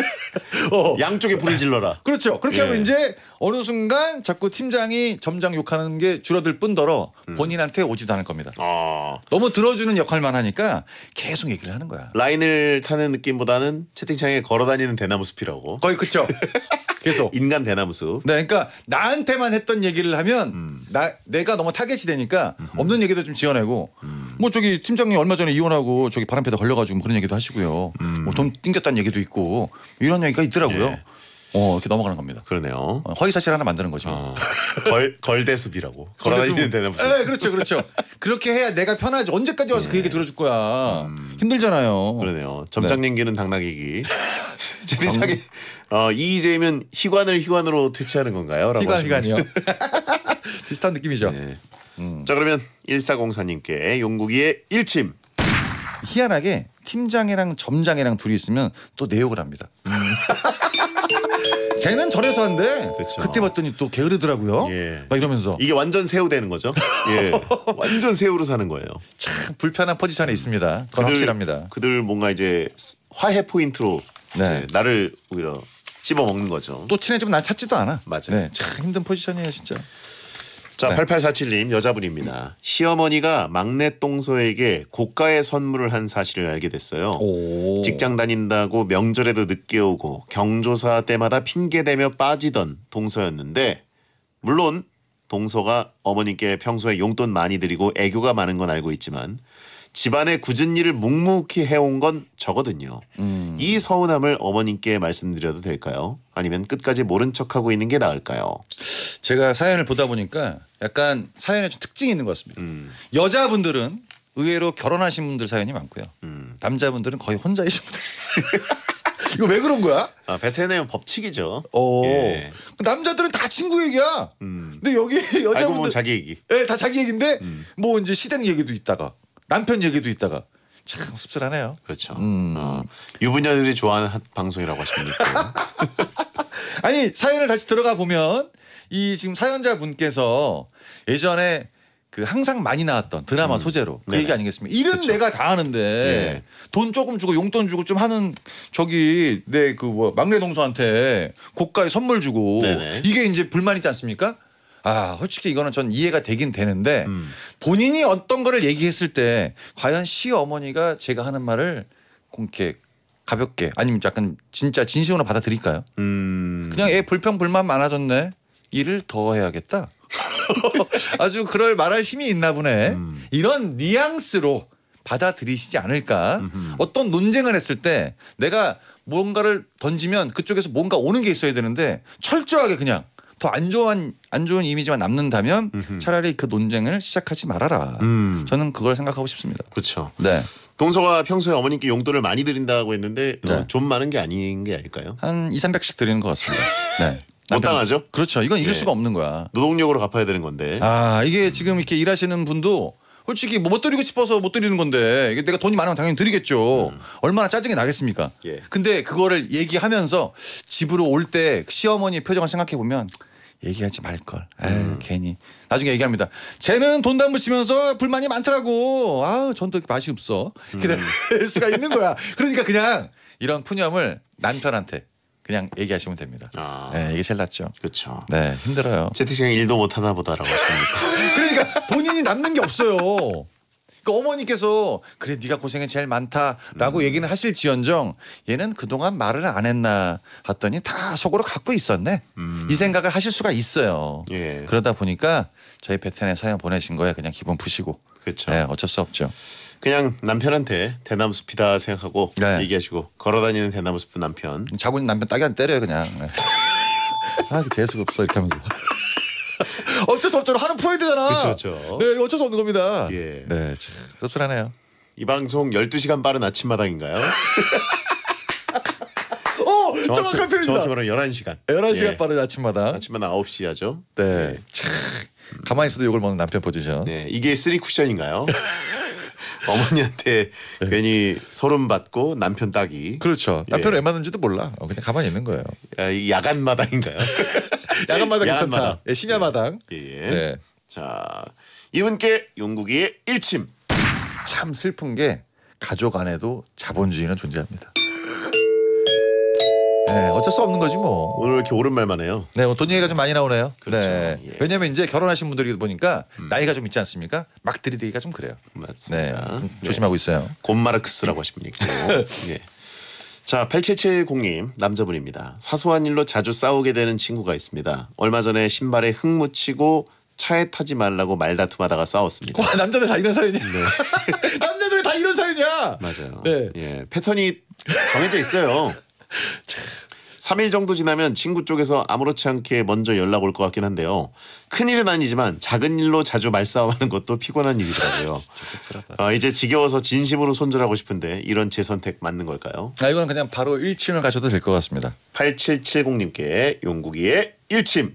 어. 양쪽에 불을 질러라. 그렇죠. 그렇게 예. 하면 이제 어느 순간 자꾸 팀장이 점장 욕하는 게 줄어들 뿐더러 음. 본인한테 오지도 않을 겁니다. 아. 너무 들어주는 역할만 하니까 계속 얘기를 하는 거야. 라인을 타는 느낌보다는 채팅창에 걸어다니는 대나무 숲이라고. 거의 그쵸. 계속. 인간 대나무 숲. 네, 그러니까 나한테만 했던 얘기를 하면 음. 나 내가 너무 타겟이 되니까 음흠. 없는 얘기도 좀 지어내고. 음. 뭐 저기 팀장님 얼마 전에 이혼하고 저기 바람피다 걸려가지고 뭐 그런 얘기도 하시고요. 음. 뭐돈 띵겼다는 얘기도 있고 이런 얘기가 있더라고요. 네. 어 이렇게 넘어가는 겁니다. 그러네요. 어, 허위 사실 하나 만드는 거죠. 어. 걸 걸대숲이라고 걸어다니는 데는 무슨? 예, 네, 그렇죠, 그렇죠. 그렇게 해야 내가 편하지. 언제까지 와서 네. 그 예. 얘기 들어줄 거야. 음. 힘들잖아요. 그러네요. 점장님기는 네. 당나귀기. 제대장이 어, 이재면 희관을 희관으로 퇴치하는 건가요? 희관 희관이요. 비슷한 느낌이죠. 네. 음. 자 그러면 1404님께 용국이의 일침. 희한하게 팀장이랑 점장이랑 둘이 있으면 또 내욕을 합니다. 음. 쟤는 저래서 한데 그쵸. 그때 봤더니 또 게으르더라고요. 예. 막 이러면서 이게 완전 새우 되는 거죠. 예. 완전 새우로 사는 거예요. 참 불편한 포지션에 있습니다. 그건 그들, 확실합니다. 그들 뭔가 이제 화해 포인트로 네. 이제 나를 오히려 씹어 먹는 거죠. 또 친해지면 날 찾지도 않아. 맞아요. 네, 참 힘든 포지션이에요, 진짜. 자, 네. 8847님 여자분입니다. 시어머니가 막내 똥소에게 고가의 선물을 한 사실을 알게 됐어요. 오. 직장 다닌다고 명절에도 늦게 오고 경조사 때마다 핑계대며 빠지던 동서였는데 물론 동서가 어머님께 평소에 용돈 많이 드리고 애교가 많은 건 알고 있지만 집안의 굳은 일을 묵묵히 해온 건 저거든요. 음. 이 서운함을 어머님께 말씀드려도 될까요? 아니면 끝까지 모른 척하고 있는 게 나을까요? 제가 사연을 보다 보니까 약간 사연에 좀 특징이 있는 것 같습니다. 음. 여자분들은 의외로 결혼하신 분들 사연이 많고요. 음. 남자분들은 거의 혼자이신 분들. 이거 왜 그런 거야? 아, 베트남 법칙이죠. 어. 예. 남자들은 다 친구 얘기야. 음. 근데 여기 여자분들 알 자기 얘기. 예, 네, 다 자기 얘기인데 음. 뭐 이제 시댁 얘기도 있다가 남편 얘기도 있다가 참 씁쓸하네요. 그렇죠. 음. 어, 유부녀들이 좋아하는 방송이라고 하십니까? 아니 사연을 다시 들어가 보면 이 지금 사연자 분께서 예전에 그 항상 많이 나왔던 드라마 음. 소재로 그 네네. 얘기 아니겠습니까? 일은 그쵸. 내가 다 하는데 네. 돈 조금 주고 용돈 주고 좀 하는 저기 내그뭐 막내 동서한테 고가의 선물 주고 네네. 이게 이제 불만이지 않습니까? 아 솔직히 이거는 전 이해가 되긴 되는데 음. 본인이 어떤 거를 얘기했을 때 과연 시어머니가 제가 하는 말을 공렇 가볍게 아니면 약간 진짜 진심으로 받아들일까요? 음. 그냥 애 불평 불만 많아졌네 일을 더 해야겠다. 아주 그럴 말할 힘이 있나 보네. 음. 이런 뉘앙스로 받아들이시지 않을까. 음흠. 어떤 논쟁을 했을 때 내가 뭔가를 던지면 그쪽에서 뭔가 오는 게 있어야 되는데 철저하게 그냥 더안 좋은 안 좋은 이미지만 남는다면 음흠. 차라리 그 논쟁을 시작하지 말아라. 음. 저는 그걸 생각하고 싶습니다. 그렇죠. 네. 동서가 평소에 어머님께 용돈을 많이 드린다고 했는데 어, 네. 좀 많은 게 아닌 게 아닐까요? 한 2, 300씩 드리는 것 같습니다. 네. 못 당하죠? 그렇죠. 이건 이길 예. 수가 없는 거야. 노동력으로 갚아야 되는 건데. 아 이게 음. 지금 이렇게 일하시는 분도 솔직히 뭐못 드리고 싶어서 못 드리는 건데 이게 내가 돈이 많으면 당연히 드리겠죠. 음. 얼마나 짜증이 나겠습니까? 예. 근데 그거를 얘기하면서 집으로 올 때 시어머니의 표정을 생각해 보면 얘기하지 말걸. 음. 에이, 음. 괜히. 나중에 얘기합니다. 쟤는 돈 담으시면서 불만이 많더라고. 아우, 전또 이렇게 맛이 없어. 그럴 음. 수가 있는 거야. 그러니까 그냥 이런 푸념을 남편한테 그냥 얘기하시면 됩니다. 아. 네, 이게 제일 낫죠. 그렇죠. 네, 힘들어요. 채팅창 일도 못 하나 보다라고 하십니까? 그러니까 본인이 남는 게 없어요. 그러니까 어머니께서 그래 네가 고생이 제일 많다라고 음. 얘기는 하실지언정 얘는 그동안 말을 안 했나 하더니 다 속으로 갖고 있었네. 음. 이 생각을 하실 수가 있어요. 예. 그러다 보니까 저희 베트남에 사연 보내신 거예요 그냥 기분 푸시고. 그렇죠. 네, 어쩔 수 없죠. 그냥 남편한테 대나무 숲이다 생각하고 네. 얘기하시고 걸어다니는 대나무 숲 남편. 자고 있는 남편 딱이한 때려요 그냥. 네. 아 그 재수가 없어 이렇게 하면서. 어쩔 수 없잖아. 하는 프로이드잖아. 그렇죠, 그렇죠. 네, 어쩔 수 없는 겁니다. 예. 네, 참 씁쓸하네요. 이 방송 12시간 빠른 아침마당인가요? 어, 정확히, 정확한 표현이다. 정확히 말하면 11시간. 11시간 예. 빠른 아침마당. 아침마당 9시 하죠. 네. 네. 참, 가만히 있어도 욕을 먹는 남편 포지션. 네, 이게 쓰리 쿠션인가요? 어머니한테 네. 괜히 소름 받고 남편 따기. 그렇죠. 예. 남편 애맞는지도 몰라. 어, 그냥 가만히 있는 거예요. 야, 아, 야간 마당인가요? 야간 마당 괜찮다. 예, 심야 예. 마당. 예, 예. 네. 자 이분께 용국이의 일침. 참 슬픈 게 가족 안에도 자본주의는 존재합니다. 네, 어쩔 수 없는 거지 뭐. 오늘 이렇게 오랜말만 해요. 네, 뭐돈 얘기가 좀 많이 나오네요. 그렇죠. 네. 예. 왜냐면 이제 결혼하신 분들이 보니까 음. 나이가 좀 있지 않습니까? 막 들이대기가 좀 그래요. 맞습니다. 네, 네. 조심하고 있어요. 곰마르크스라고 하십니까? 예. 자, 8770님, 남자분입니다. 사소한 일로 자주 싸우게 되는 친구가 있습니다. 얼마 전에 신발에 흙 묻히고 차에 타지 말라고 말다툼하다가 싸웠습니다. 와, 남자들 다 이런 사연이야. 네. 남자들 다 이런 사연이야. 맞아요. 네. 예, 패턴이 정해져 있어요. 3일 정도 지나면 친구 쪽에서 아무렇지 않게 먼저 연락 올 것 같긴 한데요. 큰 일은 아니지만 작은 일로 자주 말싸움하는 것도 피곤한 일이더라고요. 어, 이제 지겨워서 진심으로 손절하고 싶은데 이런 제 선택 맞는 걸까요? 아, 이건 그냥 바로 1침을 가셔도 될 것 같습니다. 8770님께 용국이의 1침.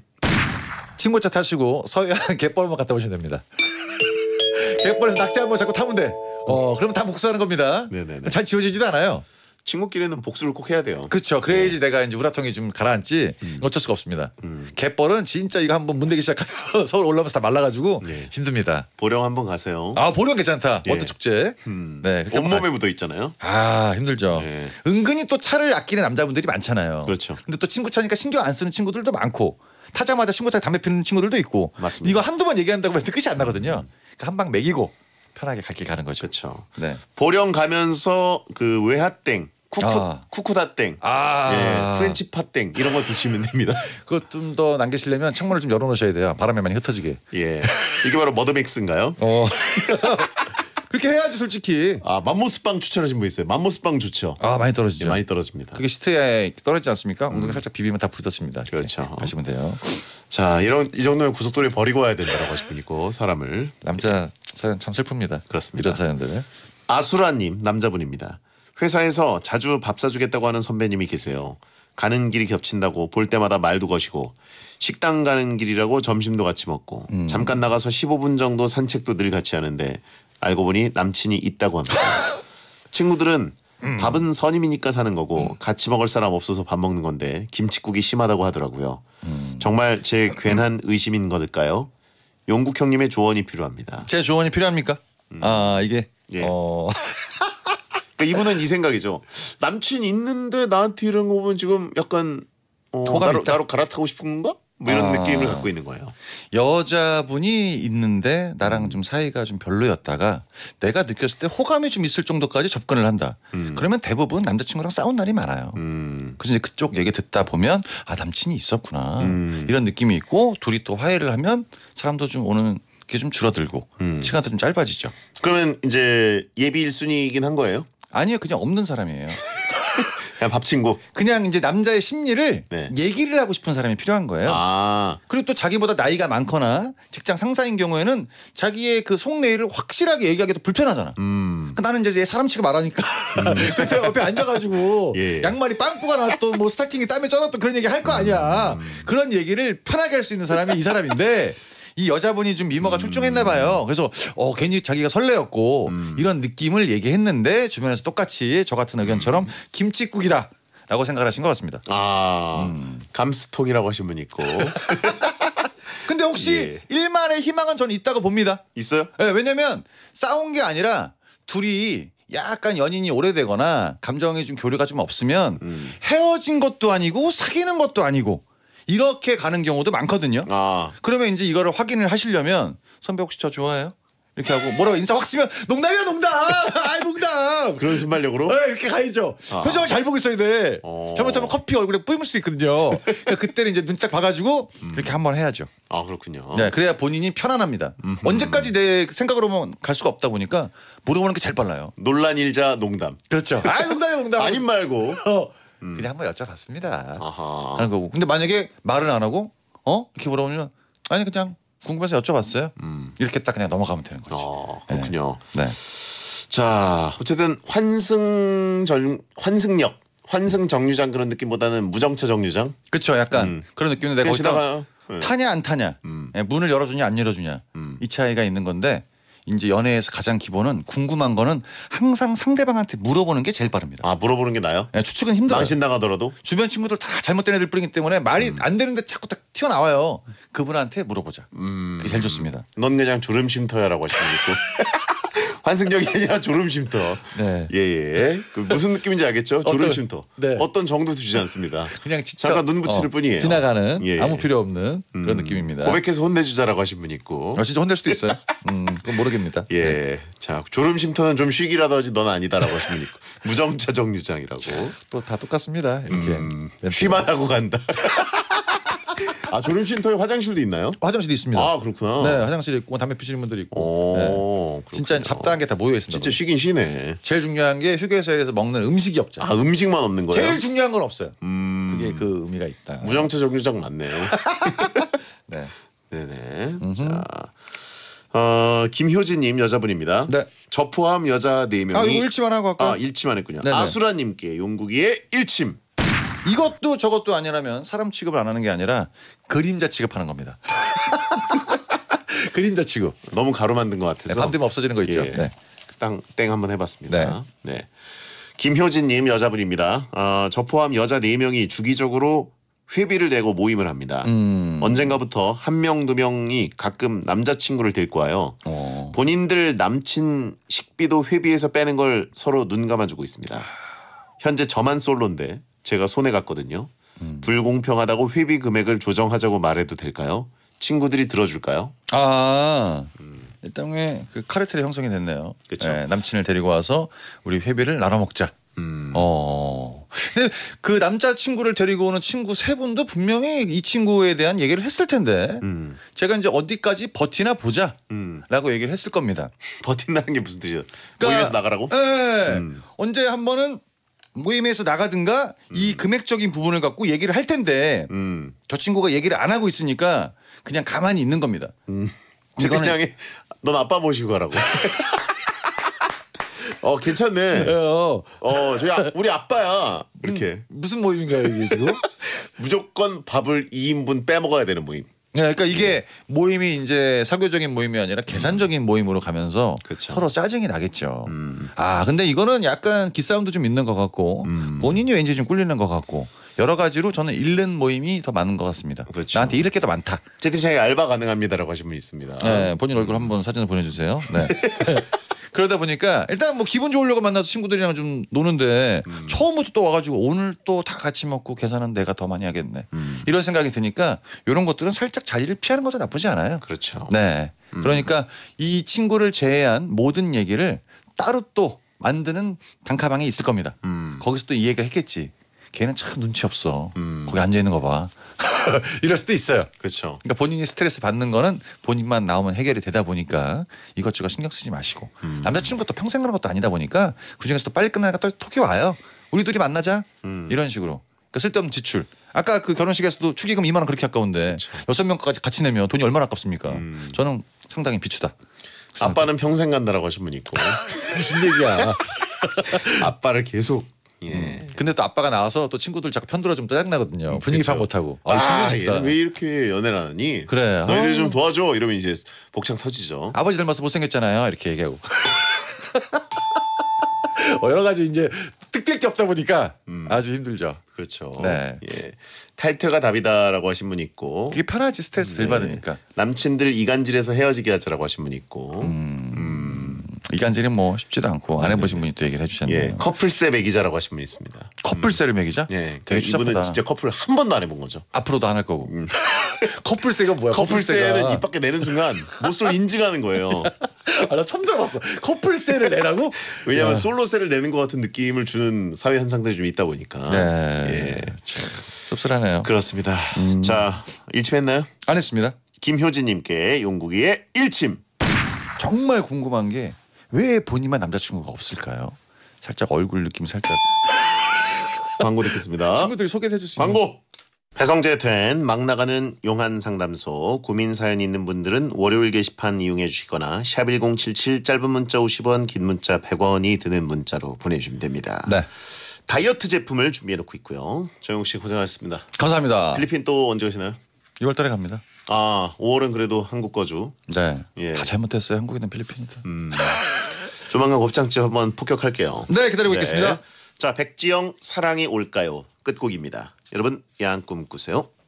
친구차 타시고 서해안 갯벌만 갔다 오시면 됩니다. 갯벌에서 낙지 한번 잡고 타면 돼. 어, 그럼 다 복수하는 겁니다. 네네네. 잘 지워지지도 않아요. 친구끼리는 복수를 꼭 해야 돼요. 그렇죠. 그래야지 네. 내가 이제 우라통이 좀 가라앉지 음. 어쩔 수가 없습니다. 음. 갯벌은 진짜 이거 한번 문대기 시작하면 서울 올라오면서 다 말라가지고 네. 힘듭니다. 보령 한번 가세요. 아 보령 괜찮다. 예. 워터 축제. 음. 네. 온몸에 묻어 있잖아요. 아 힘들죠. 네. 은근히 또 차를 아끼는 남자분들이 많잖아요. 그렇죠. 근데 또 친구 차니까 신경 안 쓰는 친구들도 많고 타자마자 친구 차에 담배 피는 친구들도 있고. 맞습니다. 이거 한두 번 얘기한다고 해도 끝이 안 나거든요. 그러니까 한방 매기고 편하게 갈 길 가는 거죠. 그렇죠. 네. 보령 가면서 그 외하땡 쿠쿠 아. 쿠쿠다땡, 아. 예, 프렌치 팟땡 이런 거 드시면 됩니다. 그것 좀 더 남기시려면 창문을 좀 열어놓으셔야 돼요. 바람에 많이 흩어지게. 예, 이게 바로 머드맥스인가요? 어. 그렇게 해야지 솔직히. 아 맘모스빵 추천하신 분 있어요. 맘모스빵 좋죠. 아 많이 떨어지죠. 예, 많이 떨어집니다. 그게 시트에 떨어지지 않습니까? 음. 엉덩이 살짝 비비면 다 부딪힙니다. 그렇죠. 하시면 돼요. 자 이런 이 정도면 고속도로 버리고 와야 된다라고 하시분이고 사람을 남자 사연 참 슬픕니다. 그렇습니다. 이런 사연들. 아수라님 남자분입니다. 회사에서 자주 밥 사주겠다고 하는 선배님이 계세요. 가는 길이 겹친다고 볼 때마다 말도 거시고 식당 가는 길이라고 점심도 같이 먹고 음. 잠깐 나가서 15분 정도 산책도 늘 같이 하는데 알고 보니 남친이 있다고 합니다. 친구들은 음. 밥은 선임이니까 사는 거고 음. 같이 먹을 사람 없어서 밥 먹는 건데 김치국이 심하다고 하더라고요. 음. 정말 제 괜한 의심인 걸까요? 용국 형님의 조언이 필요합니다. 제 조언이 필요합니까? 음. 아 이게 예. 어... 그러니까 이분은 이 생각이죠. 남친 있는데 나한테 이런 거 보면 지금 약간 어, 나로, 나로 갈아타고 싶은 건가? 뭐 이런 아, 느낌을 갖고 있는 거예요. 여자분이 있는데 나랑 음. 좀 사이가 좀 별로였다가 내가 느꼈을 때 호감이 좀 있을 정도까지 접근을 한다. 음. 그러면 대부분 남자친구랑 싸운 날이 많아요. 음. 그래서 이제 그쪽 얘기 듣다 보면 아 남친이 있었구나 음. 이런 느낌이 있고 둘이 또 화해를 하면 사람도 좀 오는 게 좀 줄어들고 음. 시간도 좀 짧아지죠. 그러면 이제 예비 1순위이긴 한 거예요? 아니요, 그냥 없는 사람이에요. 그냥 밥 친구. 그냥 이제 남자의 심리를 네. 얘기를 하고 싶은 사람이 필요한 거예요. 아. 그리고 또 자기보다 나이가 많거나 직장 상사인 경우에는 자기의 그 속내를 확실하게 얘기하기도 불편하잖아. 음. 그 나는 이제 사람 치고 말하니까 음. 옆에, 옆에 앉아가지고 예. 예. 양말이 빵꾸가 났던 뭐 스타킹이 땀에 쪄놨던 그런 얘기 할 거 아니야. 음. 그런 얘기를 편하게 할 수 있는 사람이 이 사람인데 이 여자분이 좀 미모가 출중했나 봐요. 음. 그래서 어 괜히 자기가 설레었고 음. 이런 느낌을 얘기했는데 주변에서 똑같이 저 같은 의견처럼 음. 김치국이다. 라고 생각하신 것 같습니다. 아 감스통이라고 하신 분 있고 근데 혹시 예. 일말의 희망은 전 있다고 봅니다. 있어요? 예, 왜냐면 싸운 게 아니라 둘이 약간 연인이 오래되거나 감정이 좀 교류가 좀 없으면 헤어진 것도 아니고 사귀는 것도 아니고 이렇게 가는 경우도 많거든요. 아. 그러면 이제 이거를 확인을 하시려면 선배 혹시 저 좋아해요? 이렇게 하고 뭐라고 인사 확 쓰면 농담이야 농담. 아 농담. 그런 신발력으로 네, 이렇게 가야죠. 아. 표정을 잘 보고 있어야 돼. 어. 잘못하면 커피 얼굴에 뿌임을 수 있거든요. 그러니까 그때는 이제 눈 딱 봐가지고 음. 이렇게 한번 해야죠. 아 그렇군요. 네, 그래야 본인이 편안합니다. 음흠. 언제까지 내 생각으로만 갈 수가 없다 보니까 물어보는 게 제일 빨라요. 논란 일자 농담. 그렇죠. 아 농담이야 농담. 아닌 말고. 어. 음. 그냥 한번 여쭤봤습니다. 아하. 하는 거고. 근데 만약에 말을 안 하고 어 이렇게 물어보면 아니 그냥 궁금해서 여쭤봤어요. 음. 이렇게 딱 그냥 넘어가면 되는 거지. 아, 네. 그렇군요. 네. 네. 자 어쨌든 환승 전 환승역 환승 정류장 그런 느낌보다는 무정차 정류장. 그렇죠. 약간 음. 그런 느낌인데 내가 거기서 가 네. 타냐 안 타냐 음. 예, 문을 열어주냐 안 열어주냐 음. 이 차이가 있는 건데 이제 연애에서 가장 기본은 궁금한 거는 항상 상대방한테 물어보는 게 제일 빠릅니다. 아 물어보는 게 나요? 네, 추측은 힘들어요. 망신 나가더라도 주변 친구들 다 잘못된 애들 뿐이기 때문에 말이 음. 안 되는데 자꾸 딱 튀어나와요. 그분한테 물어보자. 음. 그게 제일 좋습니다. 넌 그냥 졸음쉼터야라고 하시는 거 환승역이 아니라 졸음쉼터. 네. 예, 예. 그 무슨 느낌인지 알겠죠? 졸음쉼터. 어떤, 네. 어떤 정도 주지 않습니다. 그냥 지쳐, 잠깐 눈붙이 어, 뿐이에요. 지나가는 예. 예. 아무 필요 없는 음, 그런 느낌입니다. 고백해서 혼내주자라고 하신 분 있고. 아, 진짜 혼낼 수도 있어요. 음, 그건 모르겠습니다. 예. 네. 자, 졸음쉼터는 좀 쉬기라도 하지 넌 아니다라고 하신 분 있고. 무정차 정류장이라고. 또 다 똑같습니다. 이렇게. 음, 쉬만 하고 간다. 아 졸음쉼터에 화장실도 있나요? 화장실이 있습니다. 아 그렇구나. 네, 화장실 있고 담배 피시는 분들 이 있고. 네. 진짜 잡다한 게 다 모여 있습니다. 진짜 쉬긴 쉬네. 제일 중요한 게 휴게소에서 먹는 음식이 없잖아요. 아 음식만 없는 거예요? 제일 중요한 건 없어요. 음... 그게 그 의미가 있다. 무정차 정류장 맞네요. 네. 네네. 음흠. 자. 어, 김효진님 여자분입니다. 네. 저 포함 여자 4 아, 명이 아 이거 일치만 하고 할까요? 아 일치만 했군요. 네네. 아수라님께 용국이의 일침. 이것도 저것도 아니라면 사람 취급을 안 하는 게 아니라 그림자 취급하는 겁니다. 그림자 취급. 너무 가로 만든 것 같아서. 네, 밤되면 없어지는 거 있죠. 예. 네. 땅, 땡 한번 해봤습니다. 네. 네. 김효진님 여자분입니다. 어, 저 포함 여자 4명이 주기적으로 회비를 내고 모임을 합니다. 음. 언젠가부터 한 명 두 명이 가끔 남자친구를 데리고 와요. 오. 어. 본인들 남친 식비도 회비에서 빼는 걸 서로 눈 감아주고 있습니다. 현재 저만 솔로인데 제가 손해 갔거든요. 음. 불공평하다고 회비 금액을 조정하자고 말해도 될까요? 친구들이 들어줄까요? 아 음. 일당그 카르텔이 형성이 됐네요. 그쵸? 네, 남친을 데리고 와서 우리 회비를 나눠 먹자. 음. 어. 근데 그 남자 친구를 데리고 오는 친구 세 분도 분명히 이 친구에 대한 얘기를 했을 텐데 음. 제가 이제 어디까지 버티나 보자라고 음. 얘기를 했을 겁니다. 버틴다는 게 무슨 뜻이죠? 그러니까, 에서 나가라고? 네. 언제 한 번은 모임에서 나가든가 이 음. 금액적인 부분을 갖고 얘기를 할 텐데 음. 저 친구가 얘기를 안 하고 있으니까 그냥 가만히 있는 겁니다. 음. 채팅창에 넌 아빠 모시고 가라고. 어 괜찮네. 어 저희 아, 우리 아빠야 음, 이렇게. 무슨 모임인가요 이게 지금? 무조건 밥을 2인분 빼먹어야 되는 모임. 네, 그러니까 이게 모임이 이제 사교적인 모임이 아니라 계산적인 모임으로 가면서 그쵸. 그렇죠. 서로 짜증이 나겠죠. 음. 아 근데 이거는 약간 기싸움도 좀 있는 것 같고 음. 본인이 왠지 좀 꿀리는 것 같고 여러 가지로 저는 잃는 모임이 더 많은 것 같습니다. 그렇 나한테 이렇게더 많다. 채팅창에 알바 가능합니다라고 하신 분 있습니다. 네, 본인 얼굴 한번 사진을 보내주세요. 네. 그러다 보니까 일단 뭐 기분 좋으려고 만나서 친구들이랑 좀 노는데 음. 처음부터 또 와가지고 오늘 또 다 같이 먹고 계산은 내가 더 많이 하겠네. 음. 이런 생각이 드니까 이런 것들은 살짝 자리를 피하는 것도 나쁘지 않아요. 그렇죠. 네. 음. 그러니까 이 친구를 제외한 모든 얘기를 따로 또 만드는 단카방에 있을 겁니다. 음. 거기서 또 이해가 했겠지. 걔는 참 눈치 없어. 음. 거기 앉아 있는 거 봐. 이럴 수도 있어요. 그렇죠. 그러니까 본인이 스트레스 받는 거는 본인만 나오면 해결이 되다 보니까 이것저것 신경 쓰지 마시고 음. 남자친구가 또 평생 그런 것도 아니다 보니까 그중에서 도 빨리 끝나니까 또 톡이 와요. 우리 둘이 만나자. 음. 이런 식으로. 그러니까 쓸데없는 지출. 아까 그 결혼식에서도 축의금 2만 원 그렇게 아까운데 그렇죠. 여섯 명까지 같이 내면 돈이 얼마나 아깝습니까? 음. 저는 상당히 비추다. 아빠는 생각해. 평생 간다라고 하신 분 있고 무슨 얘기야? 아빠를 계속 예. 음. 근데 또 아빠가 나와서 또 친구들 자꾸 편들어 좀 짜증나거든요. 음, 분위기 잘 그렇죠. 못하고. 아, 아 왜 이렇게 연애를 하니? 그래. 너희들 아. 좀 도와줘. 이러면 이제 복창 터지죠. 아버지 닮아서 못생겼잖아요. 이렇게 얘기하고. 뭐 여러 가지 이제 뜯길 게 없다 보니까 음. 아주 힘들죠. 그렇죠. 네. 예. 탈퇴가 답이다라고 하신 분 있고. 그게 편하지 스트레스 네. 받으니까. 남친들 이간질해서 헤어지게 하자라고 하신 분 있고. 음. 이간질이 뭐 쉽지도 않고 안 아, 해보신 분이 또 얘기를 해주셨네요. 예, 커플세 매기자라고 하신 분이 있습니다. 커플세를 매기자? 예, 되게 그러니까 이분은 추잡하다. 진짜 커플을 한 번도 안 해본 거죠. 앞으로도 안 할 거고. 음. 커플세가 뭐야? 커플세는 입 밖에 내는 순간 몹쓸 인증하는 거예요. 아, 나 처음 들어봤어. 커플세를 내라고? 왜냐하면 야. 솔로세를 내는 것 같은 느낌을 주는 사회 현상들이 좀 있다 보니까. 네. 예. 참 씁쓸하네요. 그렇습니다. 음. 자, 일침했나요? 안 했습니다. 김효진님께 용국이의 일침. 정말 궁금한 게왜 본인만 남자친구가 없을까요? 살짝 얼굴 느낌 살짝 광고 듣겠습니다. 친구들이 소개해 주시요 광고. 배성재 텐막 나가는 용한 상담소 고민 사연 있는 분들은 월요일 게시판 이용해 주시거나 샵1077 짧은 문자 50원 긴 문자 100원이 드는 문자로 보내주시면 됩니다. 네. 다이어트 제품을 준비해 놓고 있고요. 정용 씨 고생하셨습니다. 감사합니다. 필리핀 또 언제 오시나요? 6월달에 갑니다. 아 5월은 그래도 한국 거주. 네. 예. 다 잘못했어요. 한국이든 필리핀이든. 음. 조만간 곱창집 한번 폭격할게요. 네 기다리고 네. 있겠습니다. 자 백지영 사랑이 올까요 끝곡입니다. 여러분 양 꿈꾸세요.